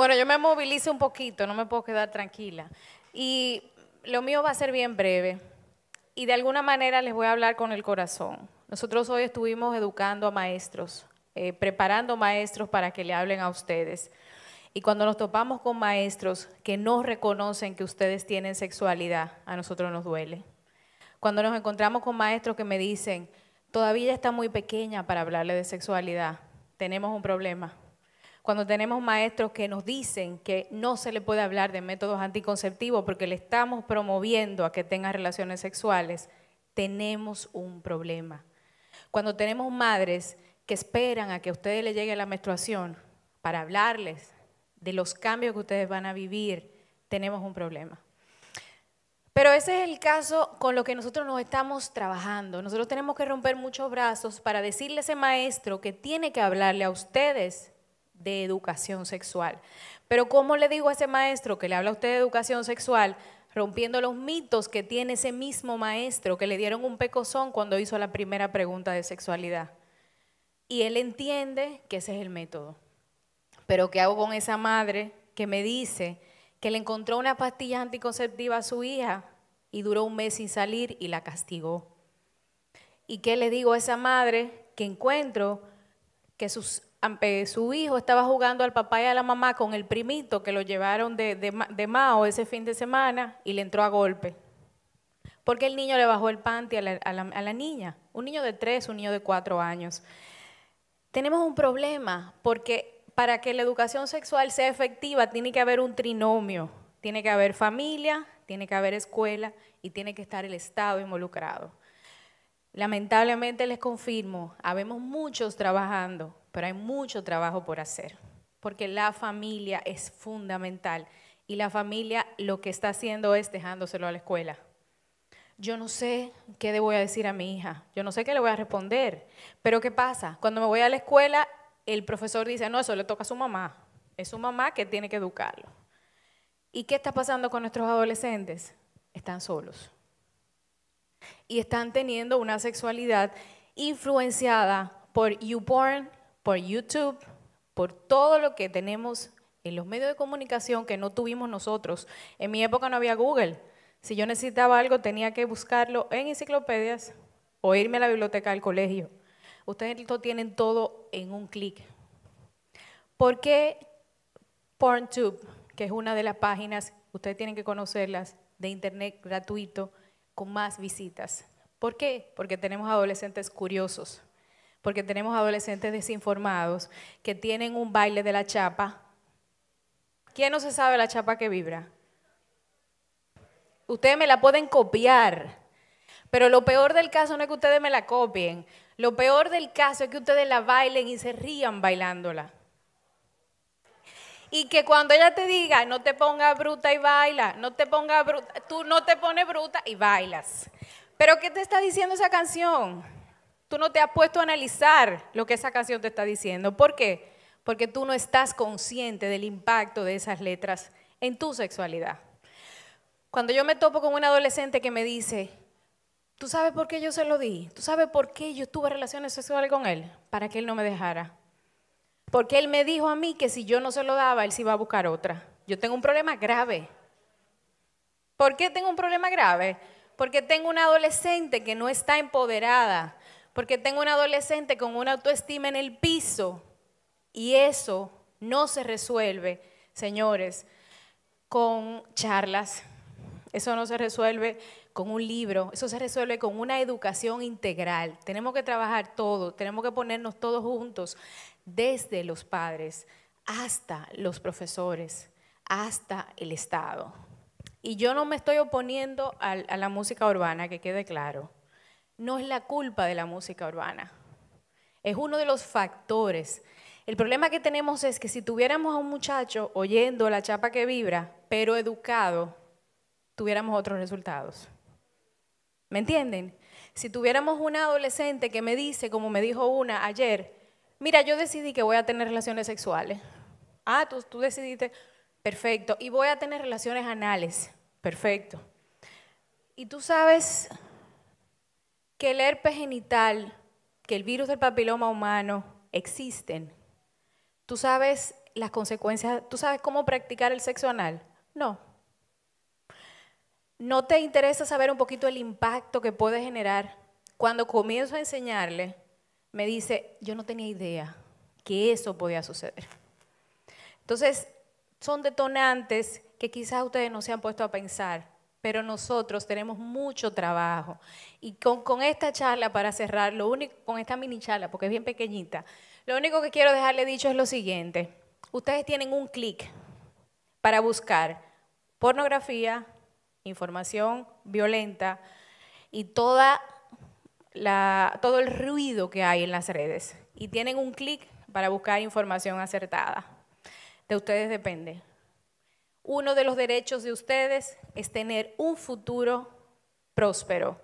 Bueno, yo me movilice un poquito, no me puedo quedar tranquila. Y lo mío va a ser bien breve. Y de alguna manera les voy a hablar con el corazón. Nosotros hoy estuvimos educando a maestros, eh, preparando maestros para que le hablen a ustedes. Y cuando nos topamos con maestros que no reconocen que ustedes tienen sexualidad, a nosotros nos duele. Cuando nos encontramos con maestros que me dicen, todavía está muy pequeña para hablarle de sexualidad, tenemos un problema cuando tenemos maestros que nos dicen que no se le puede hablar de métodos anticonceptivos porque le estamos promoviendo a que tenga relaciones sexuales, tenemos un problema. Cuando tenemos madres que esperan a que a ustedes les llegue la menstruación para hablarles de los cambios que ustedes van a vivir, tenemos un problema. Pero ese es el caso con lo que nosotros nos estamos trabajando. Nosotros tenemos que romper muchos brazos para decirle a ese maestro que tiene que hablarle a ustedes de educación sexual. Pero ¿cómo le digo a ese maestro que le habla a usted de educación sexual, rompiendo los mitos que tiene ese mismo maestro que le dieron un pecozón cuando hizo la primera pregunta de sexualidad? Y él entiende que ese es el método. Pero ¿qué hago con esa madre que me dice que le encontró una pastilla anticonceptiva a su hija y duró un mes sin salir y la castigó? ¿Y qué le digo a esa madre que encuentro que sus su hijo estaba jugando al papá y a la mamá con el primito que lo llevaron de, Mao ese fin de semana y le entró a golpe. Porque el niño le bajó el panty a la, a la niña, un niño de tres, un niño de cuatro años. Tenemos un problema porque para que la educación sexual sea efectiva tiene que haber un trinomio, tiene que haber familia, tiene que haber escuela y tiene que estar el Estado involucrado. Lamentablemente les confirmo, habemos muchos trabajando pero hay mucho trabajo por hacer, porque la familia es fundamental y la familia lo que está haciendo es dejándoselo a la escuela. Yo no sé qué le voy a decir a mi hija, yo no sé qué le voy a responder, pero ¿qué pasa? Cuando me voy a la escuela, el profesor dice, no, eso le toca a su mamá, es su mamá que tiene que educarlo. ¿Y qué está pasando con nuestros adolescentes? Están solos. Y están teniendo una sexualidad influenciada por YouPorn por YouTube, por todo lo que tenemos en los medios de comunicación que no tuvimos nosotros. En mi época no había Google. Si yo necesitaba algo, tenía que buscarlo en enciclopedias o irme a la biblioteca del colegio. Ustedes lo tienen todo en un clic. ¿Por qué PornTube, que es una de las páginas, ustedes tienen que conocerlas, de internet gratuito, con más visitas? ¿Por qué? Porque tenemos adolescentes curiosos porque tenemos adolescentes desinformados que tienen un baile de la chapa. ¿Quién no se sabe la chapa que vibra? Ustedes me la pueden copiar, pero lo peor del caso no es que ustedes me la copien, lo peor del caso es que ustedes la bailen y se rían bailándola. Y que cuando ella te diga, no te pongas bruta y baila, no te pongas bruta, tú no te pones bruta y bailas. Pero ¿qué te está diciendo esa canción? Tú no te has puesto a analizar lo que esa canción te está diciendo. ¿Por qué? Porque tú no estás consciente del impacto de esas letras en tu sexualidad. Cuando yo me topo con un adolescente que me dice, ¿tú sabes por qué yo se lo di? ¿Tú sabes por qué yo tuve relaciones sexuales con él? Para que él no me dejara. Porque él me dijo a mí que si yo no se lo daba, él se iba a buscar otra. Yo tengo un problema grave. ¿Por qué tengo un problema grave? Porque tengo una adolescente que no está empoderada porque tengo un adolescente con una autoestima en el piso y eso no se resuelve, señores, con charlas. Eso no se resuelve con un libro, eso se resuelve con una educación integral. Tenemos que trabajar todo. tenemos que ponernos todos juntos, desde los padres hasta los profesores, hasta el Estado. Y yo no me estoy oponiendo a la música urbana, que quede claro no es la culpa de la música urbana. Es uno de los factores. El problema que tenemos es que si tuviéramos a un muchacho oyendo la chapa que vibra, pero educado, tuviéramos otros resultados. ¿Me entienden? Si tuviéramos una adolescente que me dice, como me dijo una ayer, mira, yo decidí que voy a tener relaciones sexuales. Ah, tú, tú decidiste, perfecto. Y voy a tener relaciones anales, perfecto. Y tú sabes que el herpes genital, que el virus del papiloma humano existen. ¿Tú sabes las consecuencias? ¿Tú sabes cómo practicar el sexo anal? No. ¿No te interesa saber un poquito el impacto que puede generar? Cuando comienzo a enseñarle, me dice, yo no tenía idea que eso podía suceder. Entonces, son detonantes que quizás ustedes no se han puesto a pensar pero nosotros tenemos mucho trabajo. Y con, esta charla, para cerrar, lo único, con esta mini charla, porque es bien pequeñita, lo único que quiero dejarle dicho es lo siguiente. Ustedes tienen un clic para buscar pornografía, información violenta y toda la, todo el ruido que hay en las redes. Y tienen un clic para buscar información acertada. De ustedes depende. Uno de los derechos de ustedes es tener un futuro próspero.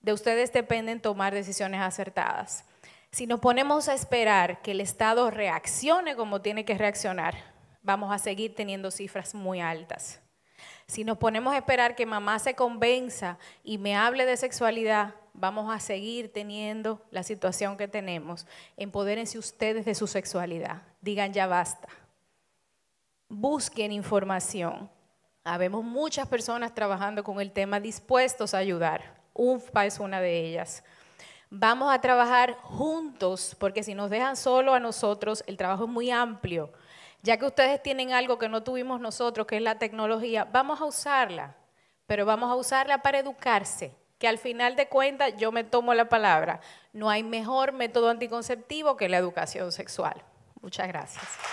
De ustedes dependen tomar decisiones acertadas. Si nos ponemos a esperar que el Estado reaccione como tiene que reaccionar, vamos a seguir teniendo cifras muy altas. Si nos ponemos a esperar que mamá se convenza y me hable de sexualidad, vamos a seguir teniendo la situación que tenemos. Empodérense ustedes de su sexualidad. Digan ya basta busquen información. Habemos muchas personas trabajando con el tema dispuestos a ayudar. UNFPA es una de ellas. Vamos a trabajar juntos, porque si nos dejan solo a nosotros, el trabajo es muy amplio. Ya que ustedes tienen algo que no tuvimos nosotros, que es la tecnología, vamos a usarla, pero vamos a usarla para educarse, que al final de cuentas yo me tomo la palabra. No hay mejor método anticonceptivo que la educación sexual. Muchas gracias.